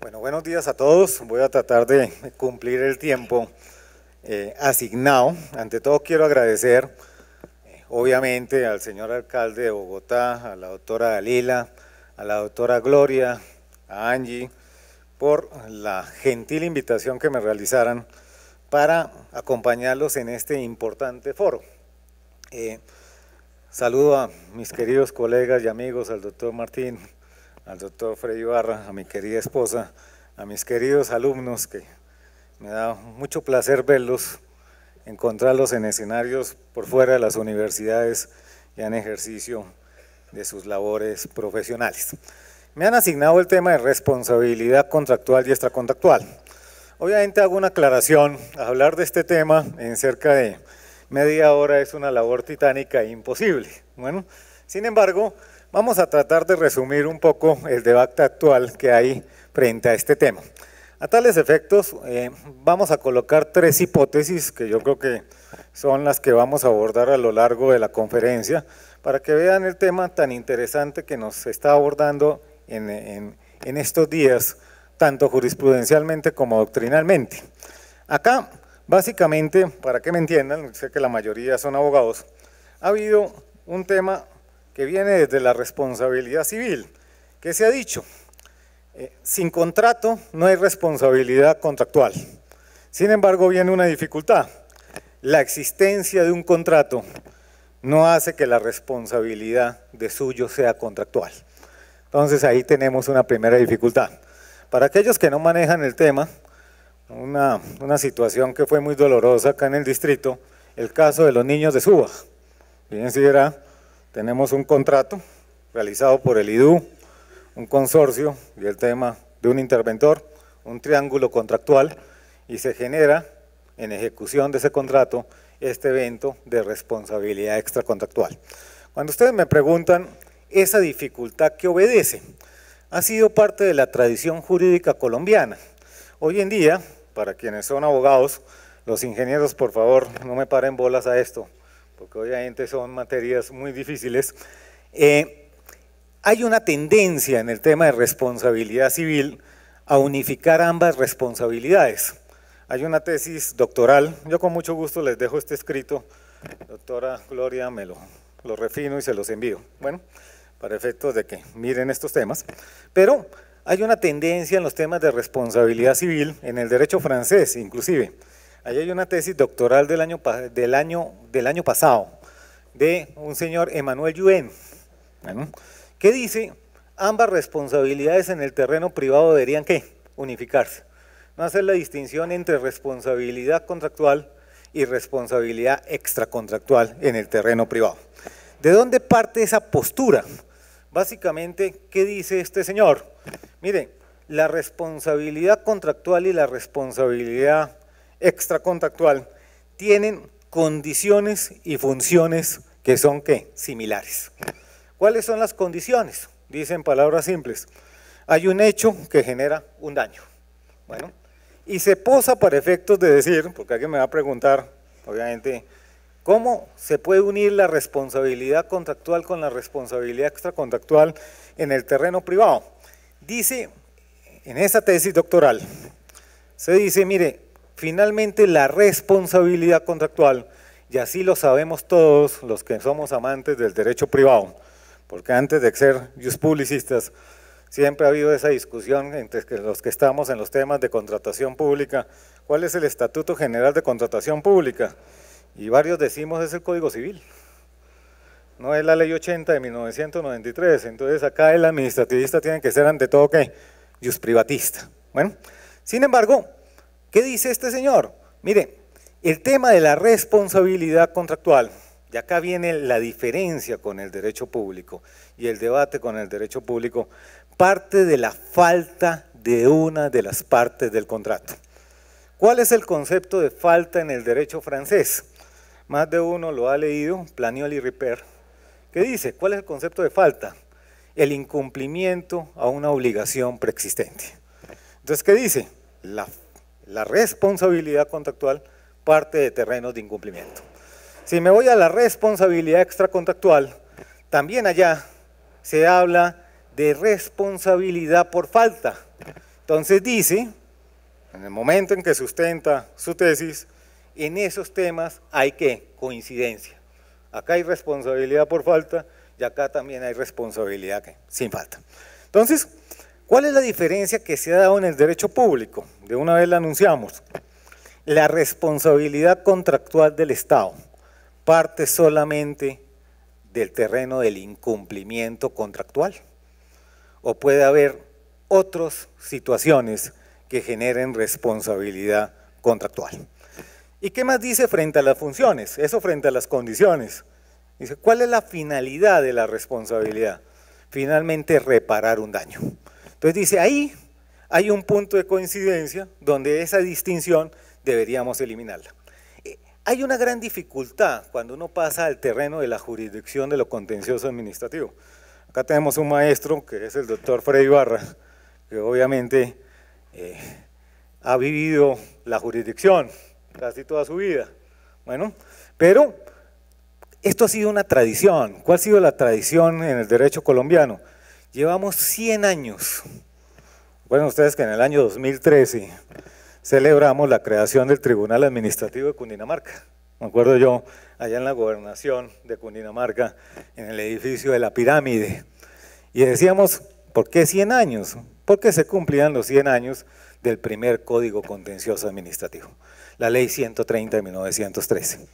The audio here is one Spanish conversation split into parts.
Bueno, buenos días a todos. Voy a tratar de cumplir el tiempo eh, asignado. Ante todo quiero agradecer, eh, obviamente, al señor alcalde de Bogotá, a la doctora Dalila, a la doctora Gloria, a Angie, por la gentil invitación que me realizaran para acompañarlos en este importante foro. Eh, saludo a mis queridos colegas y amigos, al doctor Martín, al doctor Freddy Barra, a mi querida esposa, a mis queridos alumnos, que me da mucho placer verlos, encontrarlos en escenarios por fuera de las universidades y en ejercicio de sus labores profesionales. Me han asignado el tema de responsabilidad contractual y extracontractual. Obviamente hago una aclaración, hablar de este tema en cerca de media hora es una labor titánica e imposible. Bueno, sin embargo, Vamos a tratar de resumir un poco el debate actual que hay frente a este tema. A tales efectos, eh, vamos a colocar tres hipótesis que yo creo que son las que vamos a abordar a lo largo de la conferencia, para que vean el tema tan interesante que nos está abordando en, en estos días, tanto jurisprudencialmente como doctrinalmente. Acá, básicamente, para que me entiendan, sé que la mayoría son abogados, ha habido un tema que viene desde la responsabilidad civil, ¿Qué se ha dicho, eh, sin contrato no hay responsabilidad contractual. Sin embargo, viene una dificultad. La existencia de un contrato no hace que la responsabilidad de suyo sea contractual. Entonces ahí tenemos una primera dificultad. Para aquellos que no manejan el tema, una, situación que fue muy dolorosa acá en el distrito, el caso de los niños de Suba. Fíjense, era tenemos un contrato realizado por el IDU, un consorcio y el tema de un interventor, un triángulo contractual y se genera en ejecución de ese contrato este evento de responsabilidad extracontractual. Cuando ustedes me preguntan esa dificultad que obedece, ha sido parte de la tradición jurídica colombiana. Hoy en día, para quienes son abogados, los ingenieros por favor no me paren bolas a esto, porque obviamente son materias muy difíciles, eh, hay una tendencia en el tema de responsabilidad civil a unificar ambas responsabilidades. Hay una tesis doctoral, yo con mucho gusto les dejo este escrito, doctora Gloria, me lo, lo refino y se los envío. Bueno, para efectos de que miren estos temas, pero hay una tendencia en los temas de responsabilidad civil, en el derecho francés inclusive, Ahí hay una tesis doctoral del año, del año, del año pasado de un señor Emanuel Yuen, que dice, ambas responsabilidades en el terreno privado deberían ¿qué? unificarse. No hacer la distinción entre responsabilidad contractual y responsabilidad extracontractual en el terreno privado. ¿De dónde parte esa postura? Básicamente, ¿qué dice este señor? Mire, la responsabilidad contractual y la responsabilidad extracontactual tienen condiciones y funciones que son ¿qué? similares. ¿Cuáles son las condiciones? Dicen palabras simples. Hay un hecho que genera un daño. Bueno, y se posa para efectos de decir, porque alguien me va a preguntar, obviamente, ¿cómo se puede unir la responsabilidad contractual con la responsabilidad extracontractual en el terreno privado? Dice, en esa tesis doctoral, se dice, mire, Finalmente, la responsabilidad contractual, y así lo sabemos todos los que somos amantes del derecho privado, porque antes de ser just publicistas, siempre ha habido esa discusión entre los que estamos en los temas de contratación pública, ¿cuál es el Estatuto General de Contratación Pública? Y varios decimos es el Código Civil, no es la Ley 80 de 1993, entonces acá el administrativista tiene que ser ante todo que just privatista. Bueno, sin embargo, ¿Qué dice este señor? Mire, el tema de la responsabilidad contractual, y acá viene la diferencia con el derecho público y el debate con el derecho público, parte de la falta de una de las partes del contrato. ¿Cuál es el concepto de falta en el derecho francés? Más de uno lo ha leído, Planiol y Ripper, ¿Qué dice, ¿cuál es el concepto de falta? El incumplimiento a una obligación preexistente. Entonces, ¿qué dice? La falta la responsabilidad contractual parte de terrenos de incumplimiento. Si me voy a la responsabilidad extracontractual, también allá se habla de responsabilidad por falta. Entonces dice, en el momento en que sustenta su tesis, en esos temas hay que coincidencia. Acá hay responsabilidad por falta y acá también hay responsabilidad sin falta. Entonces, ¿Cuál es la diferencia que se ha dado en el derecho público? De una vez la anunciamos. La responsabilidad contractual del Estado parte solamente del terreno del incumplimiento contractual. O puede haber otras situaciones que generen responsabilidad contractual. ¿Y qué más dice frente a las funciones? Eso frente a las condiciones. Dice, ¿cuál es la finalidad de la responsabilidad? Finalmente, reparar un daño. Entonces dice, ahí hay un punto de coincidencia donde esa distinción deberíamos eliminarla. Eh, hay una gran dificultad cuando uno pasa al terreno de la jurisdicción de lo contencioso administrativo. Acá tenemos un maestro que es el doctor Freddy Barra, que obviamente eh, ha vivido la jurisdicción casi toda su vida. Bueno, pero esto ha sido una tradición. ¿Cuál ha sido la tradición en el derecho colombiano? Llevamos 100 años. Bueno, ustedes que en el año 2013 celebramos la creación del Tribunal Administrativo de Cundinamarca. Me acuerdo yo, allá en la gobernación de Cundinamarca, en el edificio de la pirámide. Y decíamos, ¿por qué 100 años? Porque se cumplían los 100 años del primer Código Contencioso Administrativo, la Ley 130 de 1913.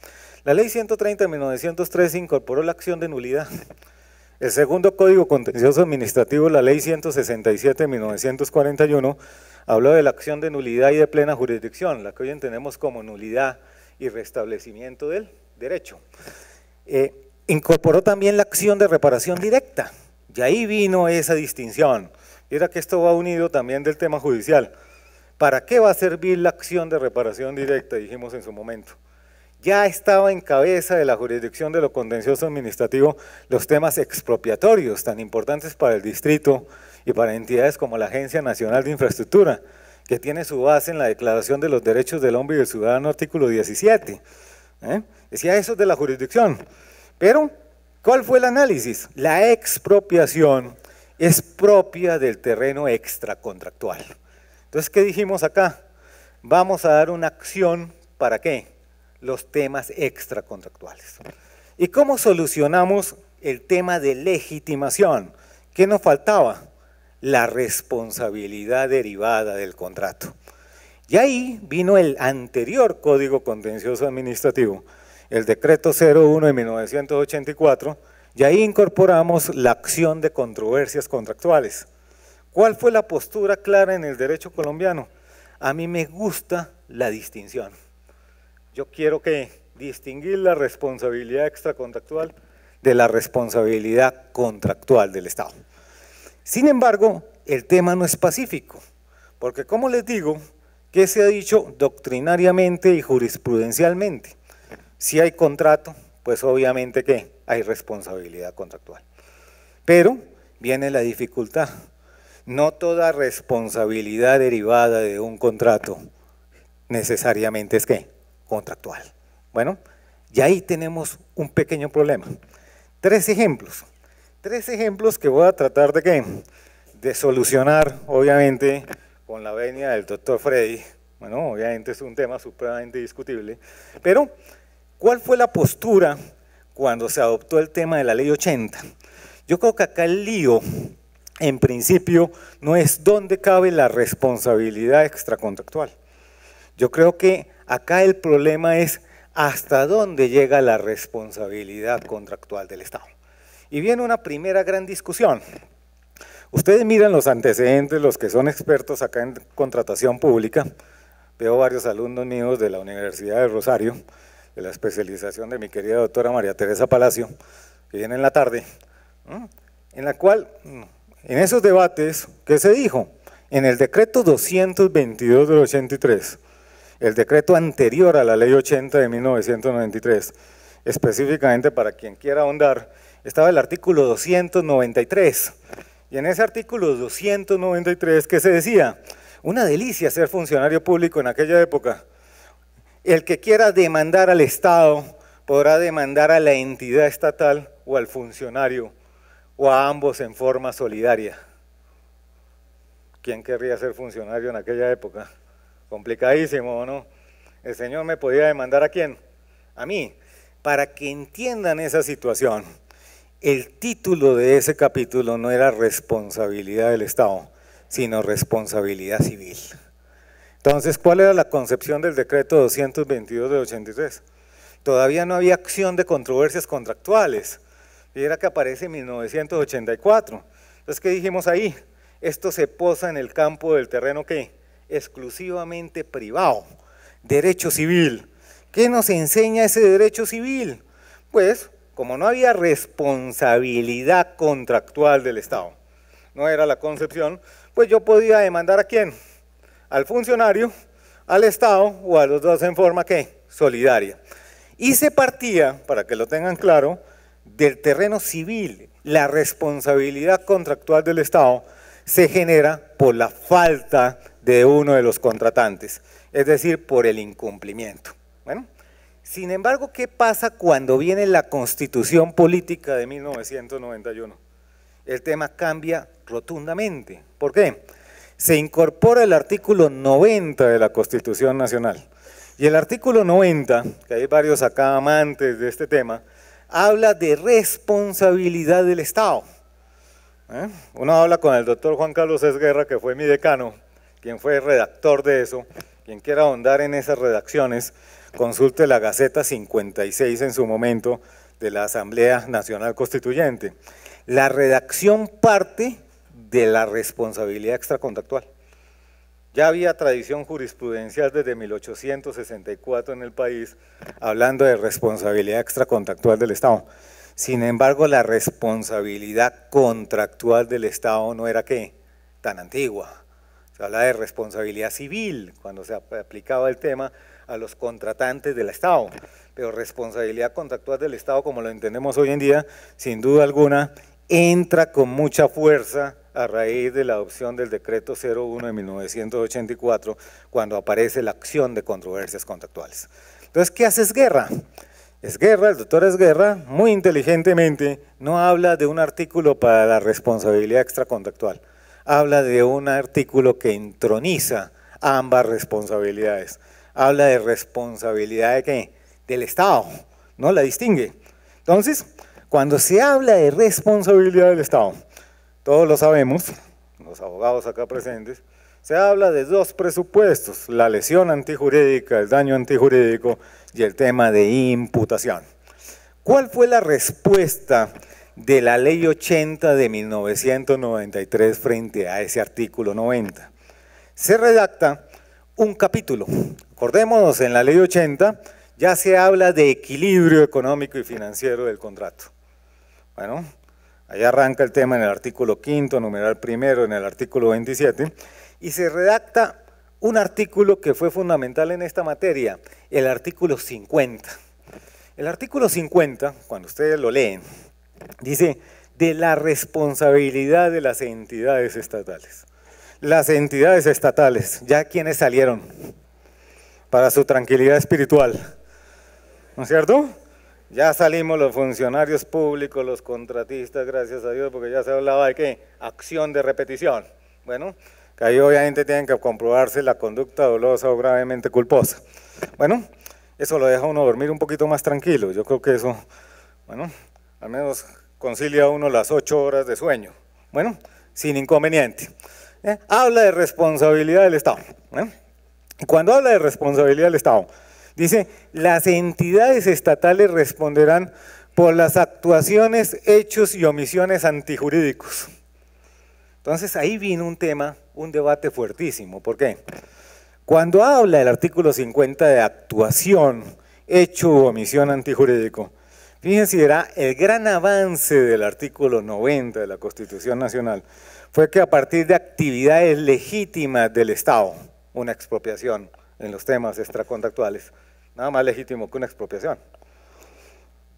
La Ley 130 de 1913 incorporó la acción de nulidad el segundo Código Contencioso Administrativo, la Ley 167 de 1941, habla de la acción de nulidad y de plena jurisdicción, la que hoy entendemos como nulidad y restablecimiento del derecho. Eh, incorporó también la acción de reparación directa, y ahí vino esa distinción. era que esto va unido también del tema judicial. ¿Para qué va a servir la acción de reparación directa? Dijimos en su momento ya estaba en cabeza de la jurisdicción de lo contencioso administrativo los temas expropiatorios tan importantes para el distrito y para entidades como la Agencia Nacional de Infraestructura, que tiene su base en la Declaración de los Derechos del Hombre y del Ciudadano, artículo 17. ¿eh? Decía eso de la jurisdicción. Pero, ¿cuál fue el análisis? La expropiación es propia del terreno extracontractual. Entonces, ¿qué dijimos acá? Vamos a dar una acción, ¿para qué? los temas extracontractuales. ¿Y cómo solucionamos el tema de legitimación? ¿Qué nos faltaba? La responsabilidad derivada del contrato. Y ahí vino el anterior Código Contencioso Administrativo, el decreto 01 de 1984, y ahí incorporamos la acción de controversias contractuales. ¿Cuál fue la postura clara en el derecho colombiano? A mí me gusta la distinción. Yo quiero que distinguir la responsabilidad extracontractual de la responsabilidad contractual del Estado. Sin embargo, el tema no es pacífico, porque como les digo, ¿qué se ha dicho doctrinariamente y jurisprudencialmente? Si hay contrato, pues obviamente que hay responsabilidad contractual. Pero viene la dificultad. No toda responsabilidad derivada de un contrato necesariamente es que contractual. Bueno, y ahí tenemos un pequeño problema. Tres ejemplos. Tres ejemplos que voy a tratar de, de solucionar, obviamente, con la venia del doctor Freddy. Bueno, obviamente es un tema supremamente discutible. Pero, ¿cuál fue la postura cuando se adoptó el tema de la ley 80? Yo creo que acá el lío, en principio, no es dónde cabe la responsabilidad extracontractual. Yo creo que Acá el problema es hasta dónde llega la responsabilidad contractual del Estado. Y viene una primera gran discusión. Ustedes miran los antecedentes, los que son expertos acá en contratación pública. Veo varios alumnos míos de la Universidad de Rosario, de la especialización de mi querida doctora María Teresa Palacio, que vienen en la tarde, en la cual, mm, en esos debates, ¿qué se dijo? En el decreto 222 del 83, el decreto anterior a la ley 80 de 1993, específicamente para quien quiera ahondar, estaba el artículo 293. Y en ese artículo 293, ¿qué se decía? Una delicia ser funcionario público en aquella época. El que quiera demandar al Estado podrá demandar a la entidad estatal o al funcionario o a ambos en forma solidaria. ¿Quién querría ser funcionario en aquella época? Complicadísimo, ¿no? El Señor me podía demandar a quién? A mí. Para que entiendan esa situación, el título de ese capítulo no era responsabilidad del Estado, sino responsabilidad civil. Entonces, ¿cuál era la concepción del decreto 222 de 83? Todavía no había acción de controversias contractuales. Y era que aparece en 1984. Entonces, ¿qué dijimos ahí? Esto se posa en el campo del terreno que exclusivamente privado, derecho civil. ¿Qué nos enseña ese derecho civil? Pues, como no había responsabilidad contractual del Estado, no era la concepción, pues yo podía demandar a quién? Al funcionario, al Estado o a los dos en forma que solidaria. Y se partía, para que lo tengan claro, del terreno civil. La responsabilidad contractual del Estado se genera por la falta de uno de los contratantes, es decir, por el incumplimiento. Bueno, sin embargo, ¿qué pasa cuando viene la constitución política de 1991? El tema cambia rotundamente. ¿Por qué? Se incorpora el artículo 90 de la Constitución Nacional. Y el artículo 90, que hay varios acá amantes de este tema, habla de responsabilidad del Estado. ¿Eh? Uno habla con el doctor Juan Carlos Esguerra, que fue mi decano, quien fue redactor de eso, quien quiera ahondar en esas redacciones, consulte la Gaceta 56 en su momento de la Asamblea Nacional Constituyente. La redacción parte de la responsabilidad extracontractual. Ya había tradición jurisprudencial desde 1864 en el país hablando de responsabilidad extracontractual del Estado. Sin embargo, la responsabilidad contractual del Estado no era qué, tan antigua se habla de responsabilidad civil cuando se aplicaba el tema a los contratantes del Estado, pero responsabilidad contractual del Estado, como lo entendemos hoy en día, sin duda alguna, entra con mucha fuerza a raíz de la adopción del decreto 01 de 1984, cuando aparece la acción de controversias contractuales. Entonces, ¿qué hace Esguerra? Esguerra, el doctor Esguerra, muy inteligentemente, no habla de un artículo para la responsabilidad extracontractual habla de un artículo que entroniza ambas responsabilidades. Habla de responsabilidad de qué? Del Estado, ¿no? La distingue. Entonces, cuando se habla de responsabilidad del Estado, todos lo sabemos, los abogados acá presentes, se habla de dos presupuestos, la lesión antijurídica, el daño antijurídico y el tema de imputación. ¿Cuál fue la respuesta de la ley 80 de 1993 frente a ese artículo 90. Se redacta un capítulo. Acordémonos, en la ley 80 ya se habla de equilibrio económico y financiero del contrato. Bueno, allá arranca el tema en el artículo 5, numeral primero, en el artículo 27, y se redacta un artículo que fue fundamental en esta materia, el artículo 50. El artículo 50, cuando ustedes lo leen, Dice, de la responsabilidad de las entidades estatales. Las entidades estatales, ya quienes salieron para su tranquilidad espiritual, ¿no es cierto? Ya salimos los funcionarios públicos, los contratistas, gracias a Dios, porque ya se hablaba de qué, acción de repetición. Bueno, que ahí obviamente tienen que comprobarse la conducta dolosa o gravemente culposa. Bueno, eso lo deja uno dormir un poquito más tranquilo. Yo creo que eso, bueno, al menos concilia uno las ocho horas de sueño. Bueno, sin inconveniente. ¿Eh? Habla de responsabilidad del Estado. ¿Eh? cuando habla de responsabilidad del Estado, dice, las entidades estatales responderán por las actuaciones, hechos y omisiones antijurídicos. Entonces ahí vino un tema, un debate fuertísimo. ¿Por qué? Cuando habla el artículo 50 de actuación, hecho u omisión antijurídico, Fíjense, era el gran avance del artículo 90 de la Constitución Nacional, fue que a partir de actividades legítimas del Estado, una expropiación en los temas extracontractuales, nada más legítimo que una expropiación,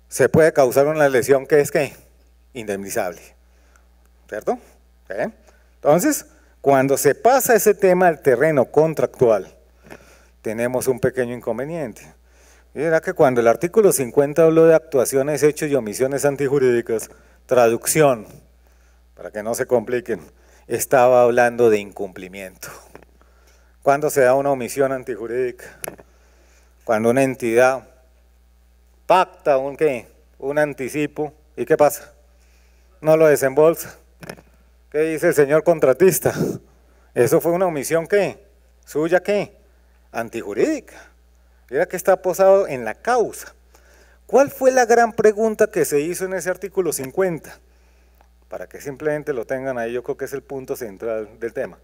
se puede causar una lesión que es que indemnizable, ¿cierto? ¿Eh? Entonces, cuando se pasa ese tema al terreno contractual, tenemos un pequeño inconveniente y era que cuando el artículo 50 habló de actuaciones, hechos y omisiones antijurídicas, traducción, para que no se compliquen, estaba hablando de incumplimiento. ¿Cuándo se da una omisión antijurídica? Cuando una entidad pacta un qué, un anticipo, ¿y qué pasa? No lo desembolsa. ¿Qué dice el señor contratista? Eso fue una omisión qué? Suya qué? Antijurídica era que está posado en la causa. ¿Cuál fue la gran pregunta que se hizo en ese artículo 50? Para que simplemente lo tengan ahí, yo creo que es el punto central del tema.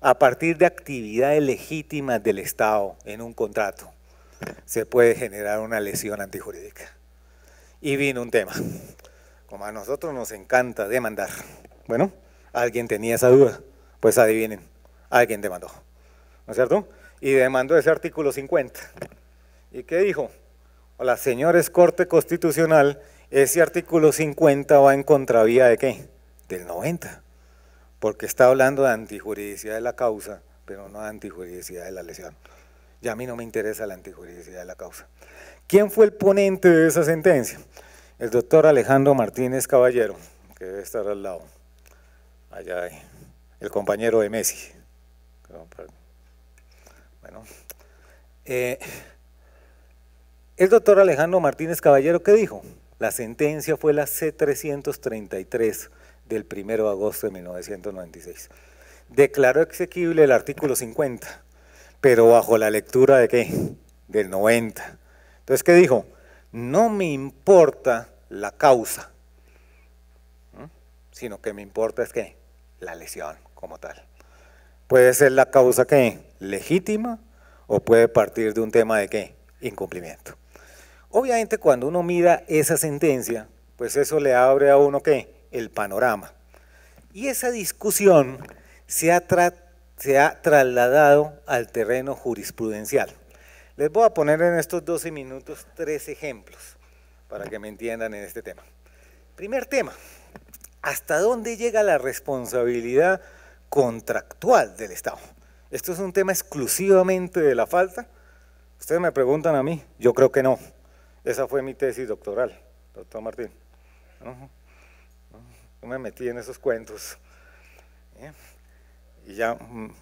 A partir de actividades legítimas del Estado en un contrato, se puede generar una lesión antijurídica. Y vino un tema, como a nosotros nos encanta demandar. Bueno, alguien tenía esa duda, pues adivinen, alguien demandó, ¿no es cierto? Y demandó ese artículo 50. ¿Y qué dijo? Hola, señores, Corte Constitucional, ese artículo 50 va en contravía de qué? Del 90, porque está hablando de antijuridicidad de la causa, pero no de antijuridicidad de la lesión. Ya a mí no me interesa la antijuridicidad de la causa. ¿Quién fue el ponente de esa sentencia? El doctor Alejandro Martínez Caballero, que debe estar al lado, allá, ahí, el compañero de Messi. Bueno, eh, el doctor Alejandro Martínez Caballero, ¿qué dijo? La sentencia fue la C-333 del 1 de agosto de 1996. Declaró exequible el artículo 50, pero bajo la lectura de qué? Del 90. Entonces, ¿qué dijo? No me importa la causa, sino que me importa es qué? La lesión como tal. Puede ser la causa que legítima o puede partir de un tema de qué? Incumplimiento. Obviamente cuando uno mira esa sentencia, pues eso le abre a uno qué? El panorama. Y esa discusión se ha, se ha trasladado al terreno jurisprudencial. Les voy a poner en estos 12 minutos tres ejemplos para que me entiendan en este tema. Primer tema, ¿hasta dónde llega la responsabilidad contractual del Estado? ¿Esto es un tema exclusivamente de la falta? Ustedes me preguntan a mí, yo creo que no. Esa fue mi tesis doctoral, doctor Martín. yo me metí en esos cuentos. ¿eh? Y ya, mm,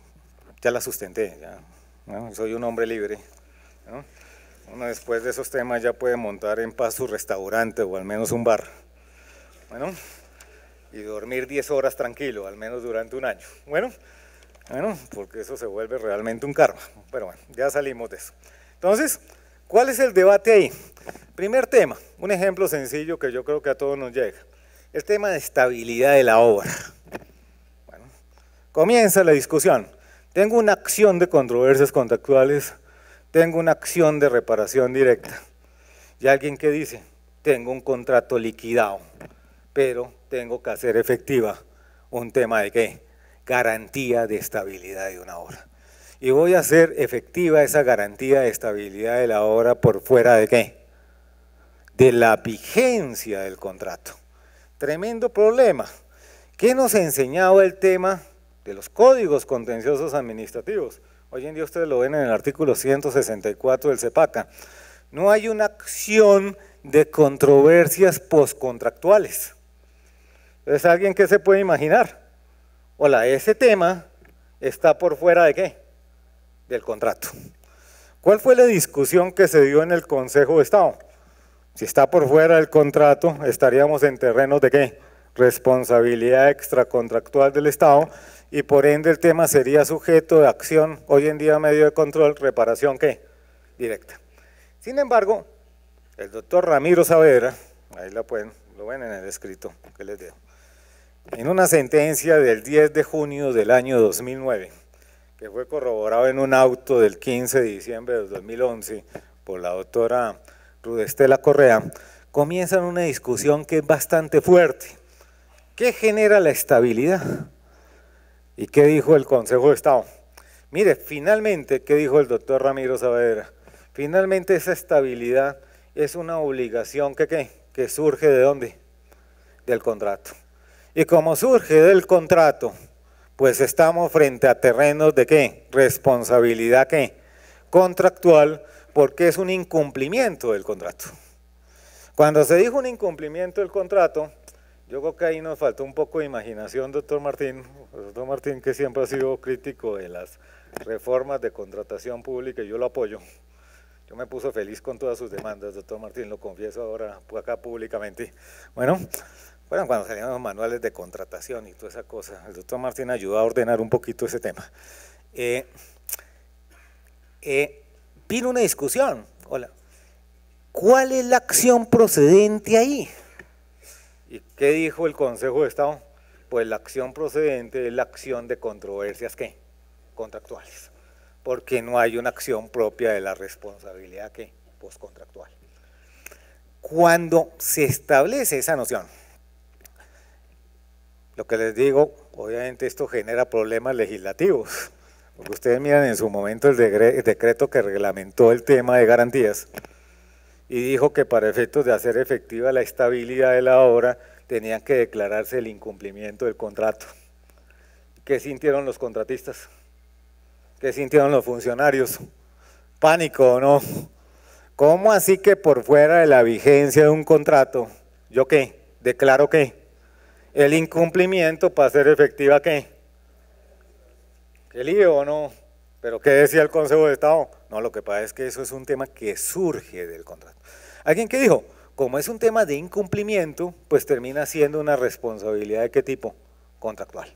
ya la sustenté, Soy un hombre libre. Uno después de esos temas ya puede montar en paz su restaurante o al menos un bar. Bueno, y dormir 10 horas tranquilo, al menos durante un año. Bueno, bueno, porque eso se vuelve realmente un karma. Pero bueno, ya salimos de eso. Entonces, ¿cuál es el debate ahí? Primer tema, un ejemplo sencillo que yo creo que a todos nos llega. El tema de estabilidad de la obra. Bueno, comienza la discusión. Tengo una acción de controversias contractuales, tengo una acción de reparación directa. Y alguien que dice, tengo un contrato liquidado, pero tengo que hacer efectiva un tema de qué? Garantía de estabilidad de una obra. Y voy a hacer efectiva esa garantía de estabilidad de la obra por fuera de qué? de la vigencia del contrato. Tremendo problema. ¿Qué nos ha enseñado el tema de los códigos contenciosos administrativos? Hoy en día ustedes lo ven en el artículo 164 del CEPACA. No hay una acción de controversias postcontractuales. Es alguien que se puede imaginar. Hola, ese tema está por fuera de qué? Del contrato. ¿Cuál fue la discusión que se dio en el Consejo de Estado? Si está por fuera del contrato, estaríamos en terrenos de qué? Responsabilidad extracontractual del Estado y por ende el tema sería sujeto de acción, hoy en día medio de control, reparación qué? Directa. Sin embargo, el doctor Ramiro Saavedra, ahí la pueden, lo ven en el escrito que les dejo, en una sentencia del 10 de junio del año 2009, que fue corroborado en un auto del 15 de diciembre del 2011 por la doctora de Estela Correa, comienzan una discusión que es bastante fuerte. ¿Qué genera la estabilidad? ¿Y qué dijo el Consejo de Estado? Mire, finalmente, ¿qué dijo el doctor Ramiro Saavedra? Finalmente esa estabilidad es una obligación que, ¿qué? que surge de dónde? Del contrato. Y como surge del contrato, pues estamos frente a terrenos de qué? Responsabilidad qué? Contractual porque es un incumplimiento del contrato. Cuando se dijo un incumplimiento del contrato, yo creo que ahí nos faltó un poco de imaginación, doctor Martín, doctor Martín que siempre ha sido crítico de las reformas de contratación pública y yo lo apoyo. Yo me puso feliz con todas sus demandas, doctor Martín, lo confieso ahora acá públicamente. Bueno, bueno, cuando salían los manuales de contratación y toda esa cosa, el doctor Martín ayudó a ordenar un poquito ese tema. Eh, eh, vino una discusión. Hola. ¿Cuál es la acción procedente ahí? ¿Y qué dijo el Consejo de Estado? Pues la acción procedente es la acción de controversias ¿qué? contractuales, porque no hay una acción propia de la responsabilidad que postcontractual. Cuando se establece esa noción, lo que les digo, obviamente esto genera problemas legislativos, porque ustedes miran en su momento el decreto que reglamentó el tema de garantías y dijo que para efectos de hacer efectiva la estabilidad de la obra tenían que declararse el incumplimiento del contrato. ¿Qué sintieron los contratistas? ¿Qué sintieron los funcionarios? ¿Pánico o no? ¿Cómo así que por fuera de la vigencia de un contrato, yo qué? ¿Declaro qué? El incumplimiento para hacer efectiva qué? ¿Qué lío e no? ¿Pero qué decía el Consejo de Estado? No, lo que pasa es que eso es un tema que surge del contrato. Alguien que dijo, como es un tema de incumplimiento, pues termina siendo una responsabilidad de qué tipo? Contractual.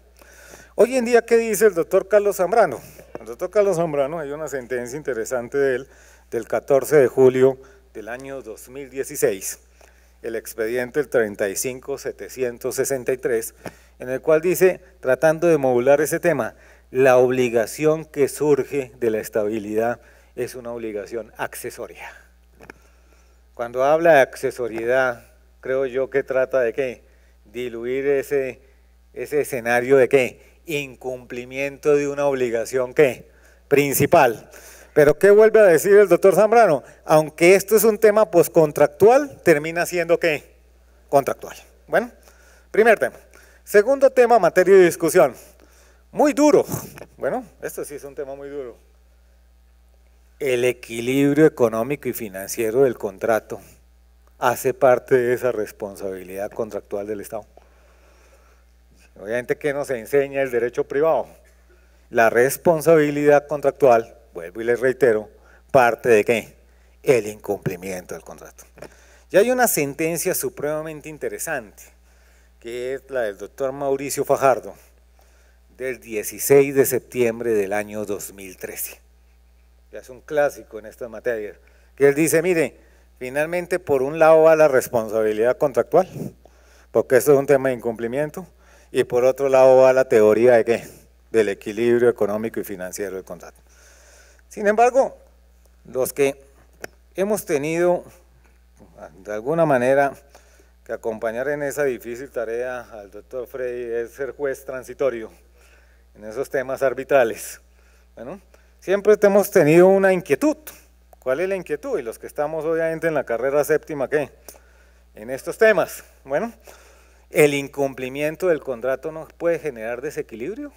Hoy en día, ¿qué dice el doctor Carlos Zambrano? El doctor Carlos Zambrano, hay una sentencia interesante de él, del 14 de julio del año 2016, el expediente el 35763, en el cual dice, tratando de modular ese tema, la obligación que surge de la estabilidad es una obligación accesoria. Cuando habla de accesoriedad, creo yo que trata de qué? Diluir ese, escenario de qué? Incumplimiento de una obligación qué? Principal. Pero ¿qué vuelve a decir el doctor Zambrano? Aunque esto es un tema postcontractual, termina siendo qué? Contractual. Bueno, primer tema. Segundo tema, materia de discusión. Muy duro. Bueno, esto sí es un tema muy duro. El equilibrio económico y financiero del contrato hace parte de esa responsabilidad contractual del Estado. Obviamente que nos enseña el derecho privado. La responsabilidad contractual, vuelvo y les reitero, parte de qué? El incumplimiento del contrato. Ya hay una sentencia supremamente interesante, que es la del doctor Mauricio Fajardo, del 16 de septiembre del año 2013. Ya es un clásico en estas materias. Que él dice, mire, finalmente por un lado va la responsabilidad contractual, porque esto es un tema de incumplimiento, y por otro lado va la teoría de qué? Del equilibrio económico y financiero del contrato. Sin embargo, los que hemos tenido de alguna manera que acompañar en esa difícil tarea al doctor Frey es ser juez transitorio en esos temas arbitrales. Bueno, siempre hemos tenido una inquietud. ¿Cuál es la inquietud? Y los que estamos obviamente en la carrera séptima, ¿qué? En estos temas. Bueno, ¿el incumplimiento del contrato no puede generar desequilibrio?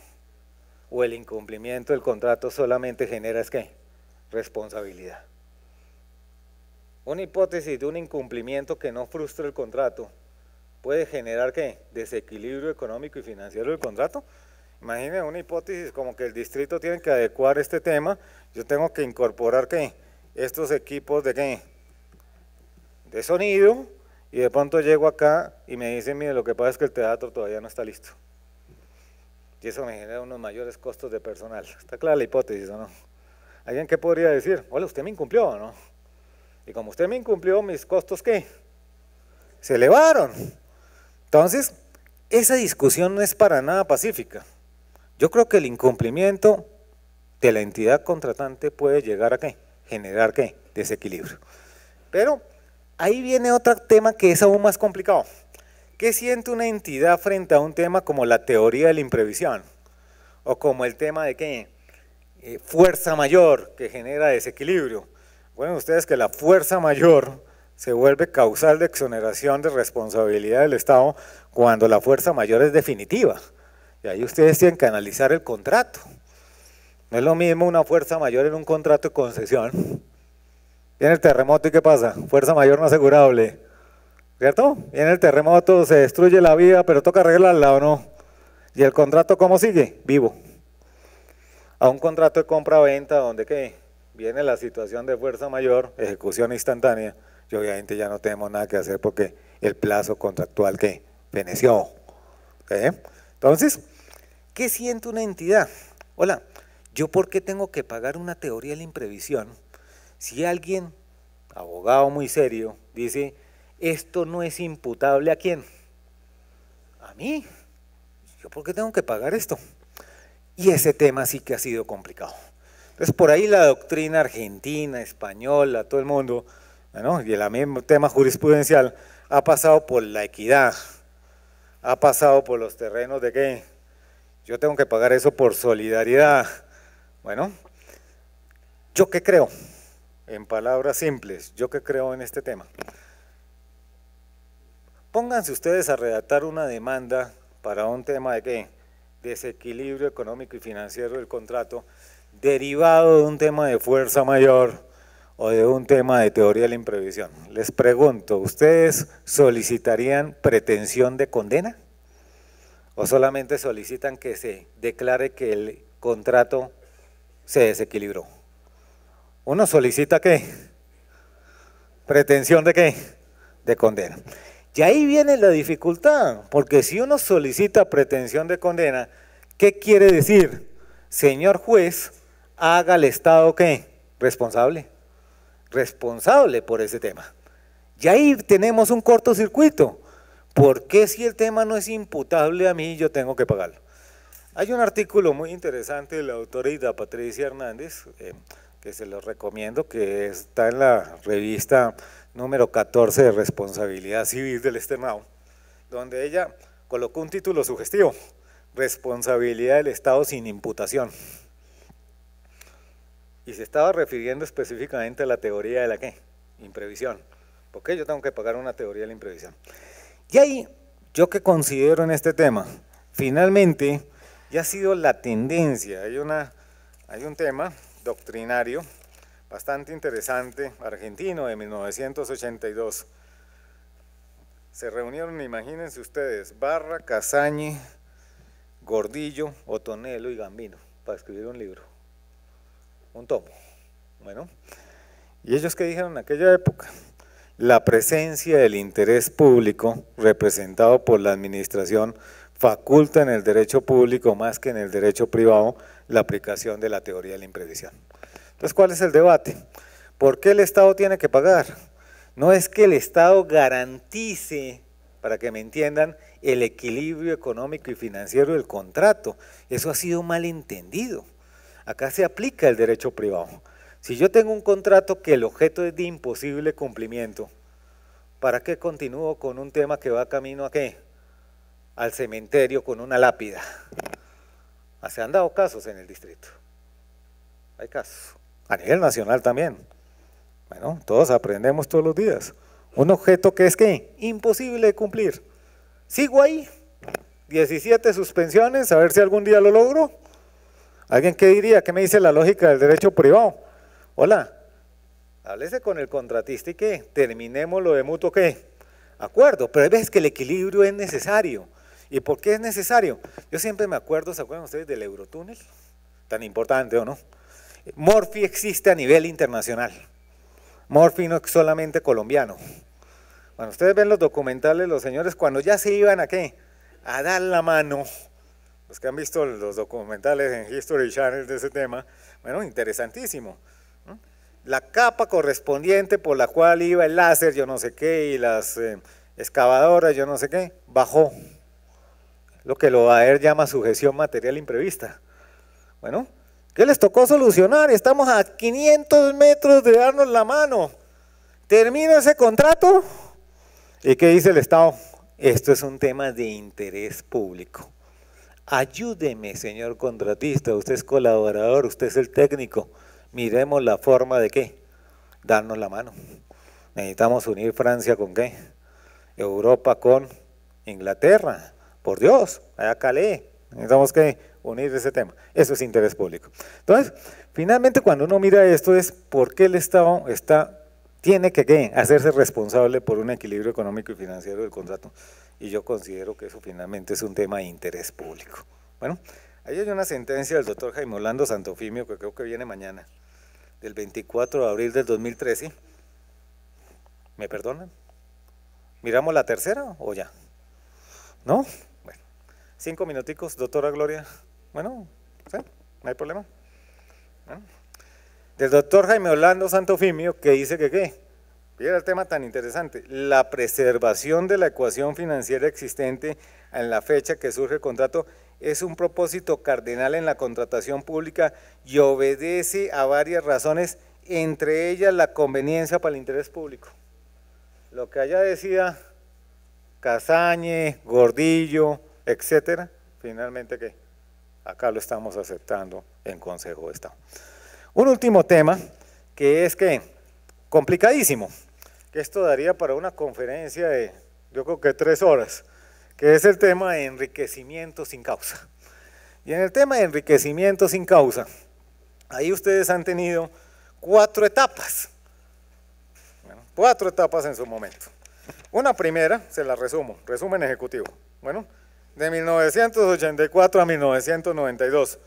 ¿O el incumplimiento del contrato solamente genera, qué? Responsabilidad. Una hipótesis de un incumplimiento que no frustra el contrato puede generar qué? Desequilibrio económico y financiero del contrato. Imaginen una hipótesis como que el distrito tiene que adecuar este tema. Yo tengo que incorporar estos equipos de qué? De sonido. Y de pronto llego acá y me dicen, mire, lo que pasa es que el teatro todavía no está listo. Y eso me genera unos mayores costos de personal. ¿Está clara la hipótesis o no? ¿Alguien qué podría decir? Hola, usted me incumplió no? Y como usted me incumplió, mis costos qué? Se elevaron. Entonces, esa discusión no es para nada pacífica. Yo creo que el incumplimiento de la entidad contratante puede llegar a qué? Generar qué? Desequilibrio. Pero ahí viene otro tema que es aún más complicado. ¿Qué siente una entidad frente a un tema como la teoría de la imprevisión? O como el tema de qué? Eh, fuerza mayor que genera desequilibrio. Bueno, ustedes que la fuerza mayor se vuelve causal de exoneración de responsabilidad del Estado cuando la fuerza mayor es definitiva. Y ahí ustedes tienen que analizar el contrato. No es lo mismo una fuerza mayor en un contrato de concesión. Viene el terremoto y ¿qué pasa? Fuerza mayor no asegurable. ¿Cierto? Viene el terremoto, se destruye la vida, pero toca arreglarla o no. ¿Y el contrato cómo sigue? Vivo. A un contrato de compra-venta donde ¿qué? viene la situación de fuerza mayor, ejecución instantánea, y obviamente ya no tenemos nada que hacer porque el plazo contractual que veneció. ¿Eh? Entonces, ¿Qué siente una entidad? Hola, ¿yo por qué tengo que pagar una teoría de la imprevisión si alguien, abogado muy serio, dice, esto no es imputable a quién? A mí. ¿Yo por qué tengo que pagar esto? Y ese tema sí que ha sido complicado. Entonces, por ahí la doctrina argentina, española, todo el mundo, ¿no? y el mismo tema jurisprudencial, ha pasado por la equidad, ha pasado por los terrenos de qué? yo tengo que pagar eso por solidaridad. Bueno, ¿yo qué creo? En palabras simples, ¿yo qué creo en este tema? Pónganse ustedes a redactar una demanda para un tema de qué? Desequilibrio económico y financiero del contrato, derivado de un tema de fuerza mayor o de un tema de teoría de la imprevisión. Les pregunto, ¿ustedes solicitarían pretensión de condena? o solamente solicitan que se declare que el contrato se desequilibró. Uno solicita qué? Pretensión de qué? De condena. Y ahí viene la dificultad, porque si uno solicita pretensión de condena, ¿qué quiere decir? Señor juez, haga el Estado qué? Responsable. Responsable por ese tema. Y ahí tenemos un cortocircuito, ¿Por qué si el tema no es imputable a mí yo tengo que pagarlo? Hay un artículo muy interesante de la autora Patricia Hernández, eh, que se los recomiendo, que está en la revista número 14 de Responsabilidad Civil del Externado, donde ella colocó un título sugestivo, Responsabilidad del Estado sin imputación. Y se estaba refiriendo específicamente a la teoría de la qué? Imprevisión. ¿Por qué yo tengo que pagar una teoría de la imprevisión? Y ahí, yo que considero en este tema, finalmente, ya ha sido la tendencia, hay, una, hay un tema doctrinario bastante interesante, argentino, de 1982. Se reunieron, imagínense ustedes, Barra, Casañe, Gordillo, Otonelo y Gambino para escribir un libro, un tomo. Bueno, ¿y ellos qué dijeron en aquella época? la presencia del interés público representado por la administración faculta en el derecho público más que en el derecho privado la aplicación de la teoría de la imprevisión. Entonces, ¿cuál es el debate? ¿Por qué el Estado tiene que pagar? No es que el Estado garantice, para que me entiendan, el equilibrio económico y financiero del contrato. Eso ha sido malentendido. Acá se aplica el derecho privado. Si yo tengo un contrato que el objeto es de imposible cumplimiento, ¿para qué continúo con un tema que va camino a qué? Al cementerio con una lápida. Ah, se han dado casos en el distrito. Hay casos. A nivel nacional también. Bueno, todos aprendemos todos los días. Un objeto que es que imposible de cumplir. Sigo ahí. 17 suspensiones, a ver si algún día lo logro. ¿Alguien qué diría? ¿Qué me dice la lógica del derecho privado? hola, háblese con el contratista y que terminemos lo de mutuo qué, acuerdo, pero hay veces que el equilibrio es necesario. ¿Y por qué es necesario? Yo siempre me acuerdo, ¿se acuerdan ustedes del Eurotúnel? Tan importante, ¿o no? Morphy existe a nivel internacional. Morphy no es solamente colombiano. Cuando ustedes ven los documentales, los señores, cuando ya se iban a qué? A dar la mano. Los que han visto los documentales en History Channel de ese tema, bueno, interesantísimo la capa correspondiente por la cual iba el láser, yo no sé qué, y las eh, excavadoras, yo no sé qué, bajó. Lo que lo a ver, llama sujeción material imprevista. Bueno, ¿qué les tocó solucionar? Estamos a 500 metros de darnos la mano. Termina ese contrato. ¿Y qué dice el Estado? Esto es un tema de interés público. Ayúdeme, señor contratista, usted es colaborador, usted es el técnico miremos la forma de qué? Darnos la mano. Necesitamos unir Francia con qué? Europa con Inglaterra. Por Dios, allá calé. Necesitamos que unir ese tema. Eso es interés público. Entonces, finalmente cuando uno mira esto es por qué el Estado está tiene que ¿qué? hacerse responsable por un equilibrio económico y financiero del contrato. Y yo considero que eso finalmente es un tema de interés público. Bueno, ahí hay una sentencia del doctor Jaime Orlando Santofimio que creo que viene mañana del 24 de abril del 2013. ¿Me perdonan? ¿Miramos la tercera o ya? ¿No? Bueno, cinco minuticos, doctora Gloria. Bueno, no hay problema. Del doctor Jaime Orlando Santofimio, que dice que qué. Mira el tema tan interesante. La preservación de la ecuación financiera existente en la fecha que surge el contrato es un propósito cardinal en la contratación pública y obedece a varias razones, entre ellas la conveniencia para el interés público. Lo que allá decía Casañe, Gordillo, etcétera, finalmente que acá lo estamos aceptando en Consejo de Estado. Un último tema que es que complicadísimo, que esto daría para una conferencia de yo creo que tres horas que es el tema de enriquecimiento sin causa. Y en el tema de enriquecimiento sin causa, ahí ustedes han tenido cuatro etapas. Bueno, cuatro etapas en su momento. Una primera, se la resumo, resumen ejecutivo. Bueno, de 1984 a 1992.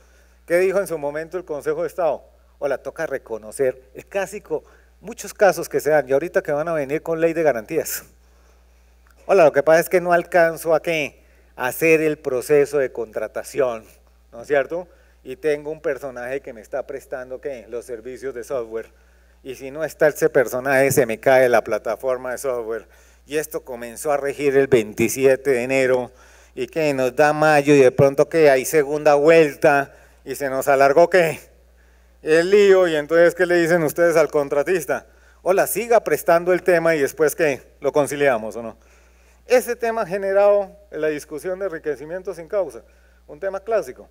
¿Qué dijo en su momento el Consejo de Estado? Hola, toca reconocer el clásico, muchos casos que se dan, y ahorita que van a venir con ley de garantías hola, lo que pasa es que no alcanzo a qué, hacer el proceso de contratación, ¿no es cierto? Y tengo un personaje que me está prestando qué, los servicios de software. Y si no está ese personaje, se me cae la plataforma de software. Y esto comenzó a regir el 27 de enero y que nos da mayo y de pronto que hay segunda vuelta y se nos alargó qué el lío y entonces qué le dicen ustedes al contratista hola siga prestando el tema y después que lo conciliamos o no ese tema ha generado la discusión de enriquecimiento sin causa, un tema clásico.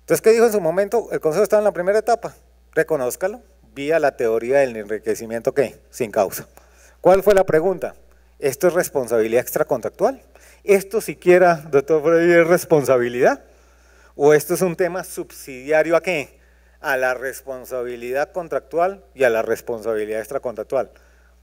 Entonces, ¿qué dijo en su momento? El Consejo estaba en la primera etapa, reconózcalo, vía la teoría del enriquecimiento ¿qué? sin causa. ¿Cuál fue la pregunta? ¿Esto es responsabilidad extracontractual? ¿Esto siquiera, doctor Freddy, es responsabilidad? ¿O esto es un tema subsidiario a qué? A la responsabilidad contractual y a la responsabilidad extracontractual.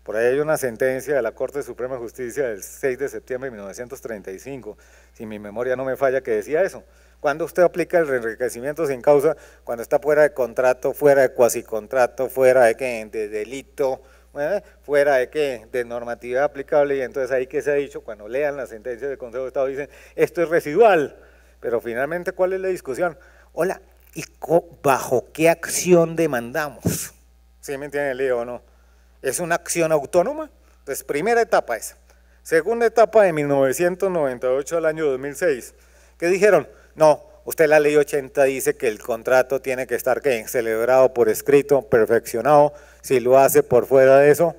Por ahí hay una sentencia de la Corte Suprema de Justicia del 6 de septiembre de 1935, si mi memoria no me falla, que decía eso. Cuando usted aplica el enriquecimiento sin causa, cuando está fuera de contrato, fuera de cuasi contrato, fuera de qué, de delito, ¿eh? fuera de qué, de normativa aplicable, y entonces ahí que se ha dicho, cuando lean la sentencia del Consejo de Estado, dicen, esto es residual. Pero finalmente, ¿cuál es la discusión? Hola, ¿y bajo qué acción demandamos? ¿Sí me entienden el lío o no? Es una acción autónoma. Entonces, primera etapa esa. Segunda etapa de 1998 al año 2006, que dijeron, no, usted la ley 80 dice que el contrato tiene que estar celebrado por escrito, perfeccionado, si lo hace por fuera de eso,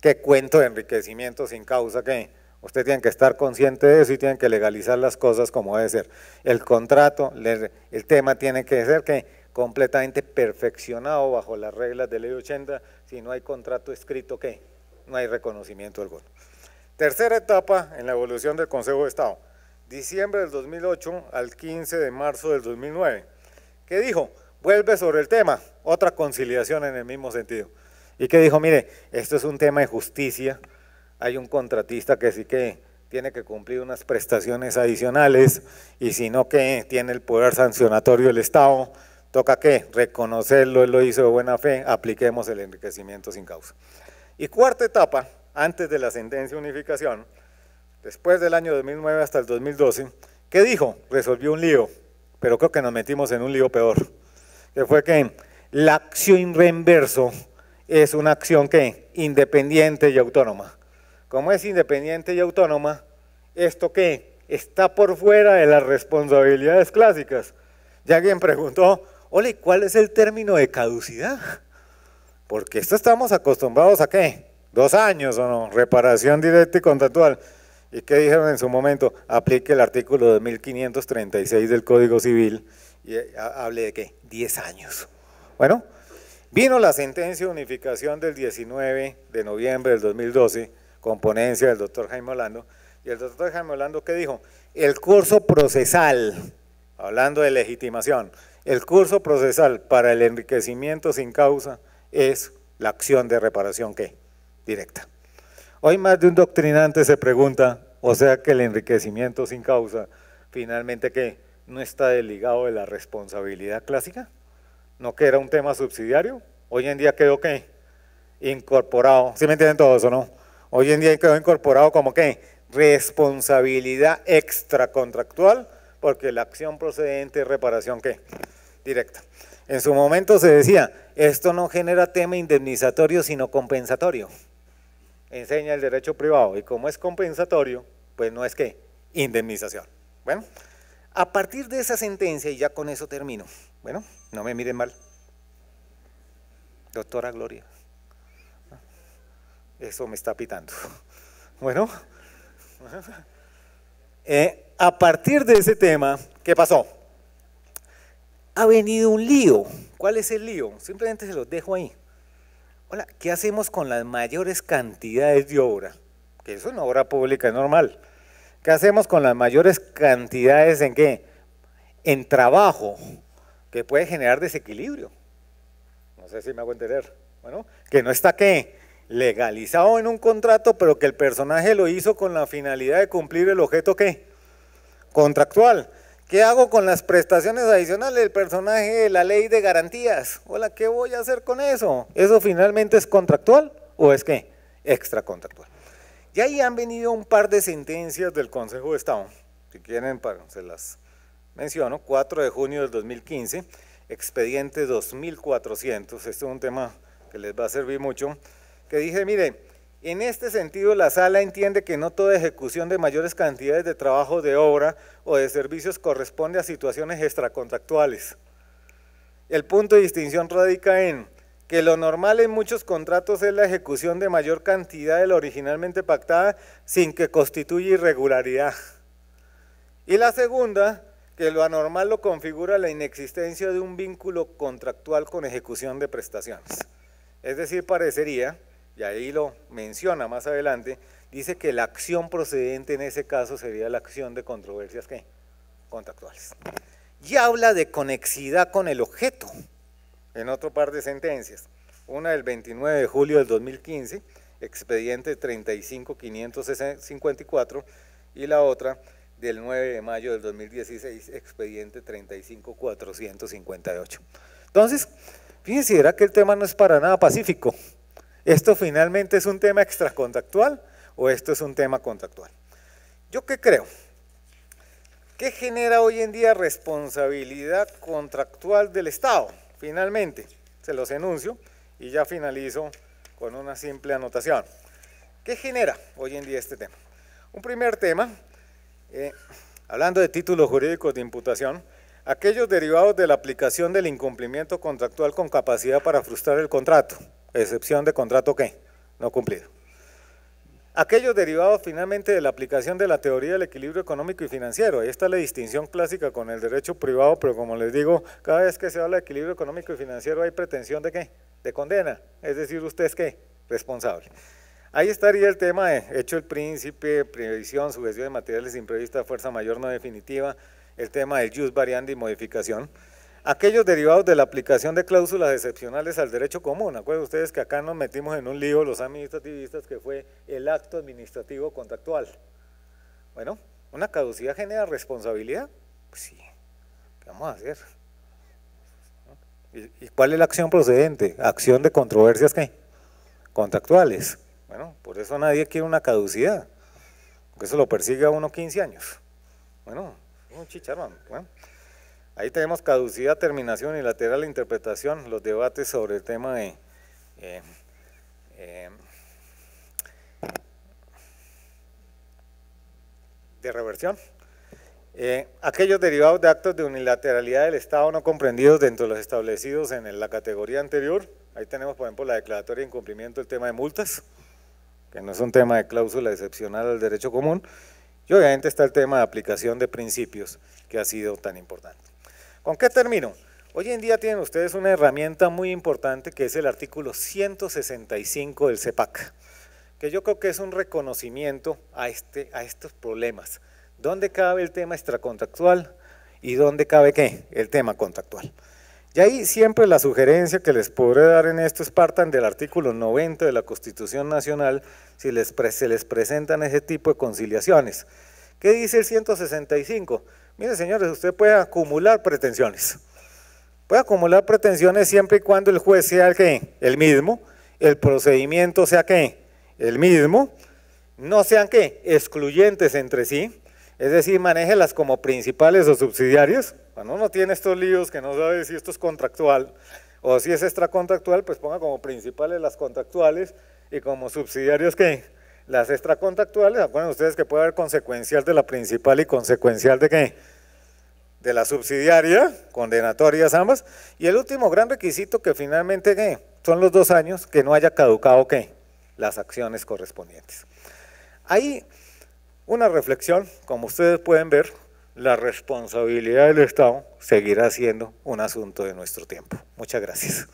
qué cuento de enriquecimiento sin causa que usted tiene que estar consciente de eso y tiene que legalizar las cosas como debe ser. El contrato, el tema tiene que ser que completamente perfeccionado bajo las reglas de ley 80 si no hay contrato escrito, ¿qué? No hay reconocimiento alguno. Tercera etapa en la evolución del Consejo de Estado, diciembre del 2008 al 15 de marzo del 2009, ¿Qué dijo, vuelve sobre el tema, otra conciliación en el mismo sentido. Y que dijo, mire, esto es un tema de justicia, hay un contratista que sí que tiene que cumplir unas prestaciones adicionales y si no que tiene el poder sancionatorio del Estado, Toca qué? Reconocerlo, él lo hizo de buena fe, apliquemos el enriquecimiento sin causa. Y cuarta etapa, antes de la sentencia de unificación, después del año 2009 hasta el 2012, ¿qué dijo? Resolvió un lío, pero creo que nos metimos en un lío peor, que fue que la acción reverso es una acción que independiente y autónoma. Como es independiente y autónoma, esto ¿qué? está por fuera de las responsabilidades clásicas. Ya alguien preguntó Ole, ¿cuál es el término de caducidad? Porque esto estamos acostumbrados a qué? Dos años o no, reparación directa y contractual. ¿Y qué dijeron en su momento? Aplique el artículo 2536 del Código Civil y eh, hable de qué? 10 años. Bueno, vino la sentencia de unificación del 19 de noviembre del 2012, con ponencia del doctor Jaime Holando, y el doctor Jaime Holando, ¿qué dijo? El curso procesal, hablando de legitimación, el curso procesal para el enriquecimiento sin causa es la acción de reparación que directa. Hoy más de un doctrinante se pregunta, o sea que el enriquecimiento sin causa finalmente que no está desligado de la responsabilidad clásica, no que era un tema subsidiario, hoy en día quedó que incorporado, ¿sí me entienden todos o no? Hoy en día quedó incorporado como que responsabilidad extracontractual porque la acción procedente es reparación ¿qué? directa. En su momento se decía, esto no genera tema indemnizatorio, sino compensatorio. Enseña el derecho privado. Y como es compensatorio, pues no es que indemnización. Bueno, a partir de esa sentencia, y ya con eso termino, bueno, no me miren mal, doctora Gloria, eso me está pitando. Bueno, Eh, a partir de ese tema, ¿qué pasó? Ha venido un lío. ¿Cuál es el lío? Simplemente se los dejo ahí. Hola, ¿qué hacemos con las mayores cantidades de obra? Que es una obra pública es normal. ¿Qué hacemos con las mayores cantidades en qué? En trabajo, que puede generar desequilibrio. No sé si me hago entender. Bueno, que no está qué legalizado en un contrato, pero que el personaje lo hizo con la finalidad de cumplir el objeto ¿qué? contractual. ¿Qué hago con las prestaciones adicionales del personaje de la ley de garantías? Hola, ¿qué voy a hacer con eso? ¿Eso finalmente es contractual o es qué? Extracontractual. Y ahí han venido un par de sentencias del Consejo de Estado, si quieren se las menciono, 4 de junio del 2015, expediente 2400, este es un tema que les va a servir mucho, que dije, mire, en este sentido la sala entiende que no toda ejecución de mayores cantidades de trabajo de obra o de servicios corresponde a situaciones extracontractuales. El punto de distinción radica en que lo normal en muchos contratos es la ejecución de mayor cantidad de lo originalmente pactada sin que constituya irregularidad. Y la segunda, que lo anormal lo configura la inexistencia de un vínculo contractual con ejecución de prestaciones. Es decir, parecería y ahí lo menciona más adelante, dice que la acción procedente en ese caso sería la acción de controversias ¿qué? contractuales. Y habla de conexidad con el objeto en otro par de sentencias. Una del 29 de julio del 2015, expediente 35554, y la otra del 9 de mayo del 2016, expediente 35458. Entonces, fíjense, que el tema no es para nada pacífico. ¿Esto finalmente es un tema extracontractual o esto es un tema contractual? ¿Yo qué creo? ¿Qué genera hoy en día responsabilidad contractual del Estado? Finalmente, se los enuncio y ya finalizo con una simple anotación. ¿Qué genera hoy en día este tema? Un primer tema, eh, hablando de títulos jurídicos de imputación, aquellos derivados de la aplicación del incumplimiento contractual con capacidad para frustrar el contrato excepción de contrato que no cumplido. Aquellos derivados finalmente de la aplicación de la teoría del equilibrio económico y financiero. Ahí está la distinción clásica con el derecho privado, pero como les digo, cada vez que se habla de equilibrio económico y financiero hay pretensión de qué? De condena. Es decir, usted es qué? Responsable. Ahí estaría el tema de hecho el príncipe, previsión, sujeción de materiales imprevista, fuerza mayor no definitiva, el tema del jus variandi y modificación aquellos derivados de la aplicación de cláusulas excepcionales al derecho común. Acuerden ustedes que acá nos metimos en un lío los administrativistas que fue el acto administrativo contractual. Bueno, ¿una caducidad genera responsabilidad? Pues sí, ¿qué vamos a hacer? ¿Y, cuál es la acción procedente? Acción de controversias que contractuales. Bueno, por eso nadie quiere una caducidad, porque eso lo persigue a uno 15 años. Bueno, un chicharrón. Ahí tenemos caducidad, terminación y lateral interpretación, los debates sobre el tema de... Eh, eh, de reversión. Eh, aquellos derivados de actos de unilateralidad del Estado no comprendidos dentro de los establecidos en la categoría anterior. Ahí tenemos, por ejemplo, la declaratoria de incumplimiento, el tema de multas, que no es un tema de cláusula excepcional al derecho común. Y obviamente está el tema de aplicación de principios, que ha sido tan importante. ¿Con qué termino? Hoy en día tienen ustedes una herramienta muy importante que es el artículo 165 del CEPAC, e que yo creo que es un reconocimiento a, este, a estos problemas. ¿Dónde cabe el tema extracontractual y dónde cabe qué? El tema contractual. Y ahí siempre la sugerencia que les podré dar en esto es partan del artículo 90 de la Constitución Nacional si se les presentan ese tipo de conciliaciones. ¿Qué dice el 165? Mire, señores, usted puede acumular pretensiones. Puede acumular pretensiones siempre y cuando el juez sea el, que, el mismo, el procedimiento sea que el mismo, no sean que excluyentes entre sí, es decir, manéjelas como principales o subsidiarias. Cuando uno tiene estos líos que no sabe si esto es contractual o si es extracontractual, pues ponga como principales las contractuales y como subsidiarios que las extracontractuales, acuérdense ustedes que puede haber consecuencial de la principal y consecuencial de qué? De la subsidiaria, condenatorias ambas. Y el último gran requisito que finalmente son los dos años que no haya caducado qué? Las acciones correspondientes. Hay una reflexión, como ustedes pueden ver, la responsabilidad del Estado seguirá siendo un asunto de nuestro tiempo. Muchas gracias.